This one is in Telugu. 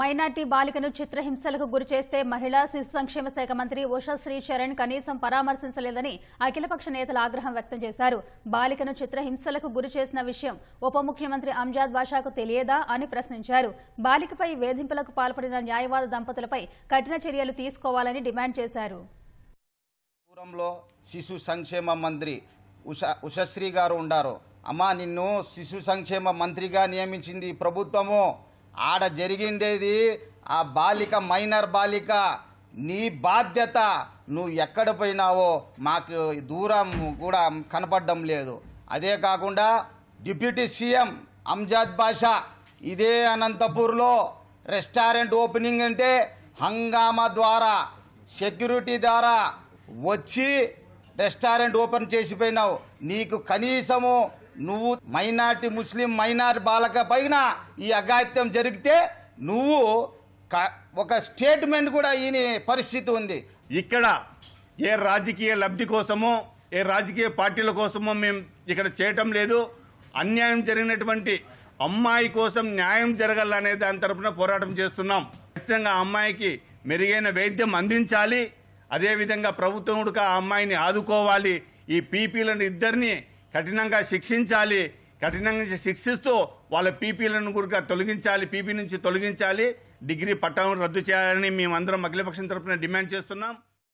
మైనార్టీ బాలికను చిత్రహింసలకు గురి చేస్తే మహిళా శిశు సంక్షేమ శాఖ మంత్రి ఉషా చరణ్ కనీసం పరామర్శించలేదని అఖిలపక్ష నేతలు ఆగ్రహం వ్యక్తం చేశారు బాలికను చిత్రహింసలకు గురి చేసిన విషయం ఉప ముఖ్యమంత్రి అంజాద్ బాషాకు తెలియదా అని ప్రశ్నించారు బాలికపై వేధింపులకు పాల్పడిన న్యాయవాద దంపతులపై కఠిన చర్యలు తీసుకోవాలని డిమాండ్ చేశారు శిశు సంక్షేమ మంత్రి ఉషశ్రీ గారు ఉండారు అమ్మా నిన్ను శిశు సంక్షేమ మంత్రిగా నియమించింది ప్రభుత్వము ఆడ జరిగిండేది ఆ బాలిక మైనర్ బాలిక నీ బాధ్యత నువ్వు ఎక్కడ పోయినావో మాకు దూరం కూడా కనపడడం లేదు అదే కాకుండా డిప్యూటీ సీఎం అంజాద్ బాషా ఇదే అనంతపూర్లో రెస్టారెంట్ ఓపెనింగ్ అంటే హంగామా ద్వారా సెక్యూరిటీ ద్వారా వచ్చి రెస్టారెంట్ ఓపెన్ చేసిపోయినావు నీకు కనీసము నువ్వు మైనార్టీ ముస్లిం మైనార్టీ బాలక పైన ఈ అఘాయిత్యం జరిగితే నువ్వు ఒక స్టేట్మెంట్ కూడా ఈయన పరిస్థితి ఉంది ఇక్కడ ఏ రాజకీయ లబ్ధి కోసమో ఏ రాజకీయ పార్టీల కోసమో మేము ఇక్కడ చేయటం లేదు అన్యాయం జరిగినటువంటి అమ్మాయి కోసం న్యాయం జరగాలనే దాని తరఫున పోరాటం చేస్తున్నాం ఖచ్చితంగా అమ్మాయికి మెరుగైన వైద్యం అందించాలి అదేవిధంగా ప్రభుత్వముడుక ఆ అమ్మాయిని ఆదుకోవాలి ఈ పీపీలను ఇద్దరిని కఠినంగా శిక్షించాలి కఠినంగా శిక్షిస్తూ వాళ్ళ పీపీలను కూడా తొలగించాలి పీపీ నుంచి తొలగించాలి డిగ్రీ పట్టాలను రద్దు చేయాలని మేమందరం అఖిలపక్షం తరఫున డిమాండ్ చేస్తున్నాం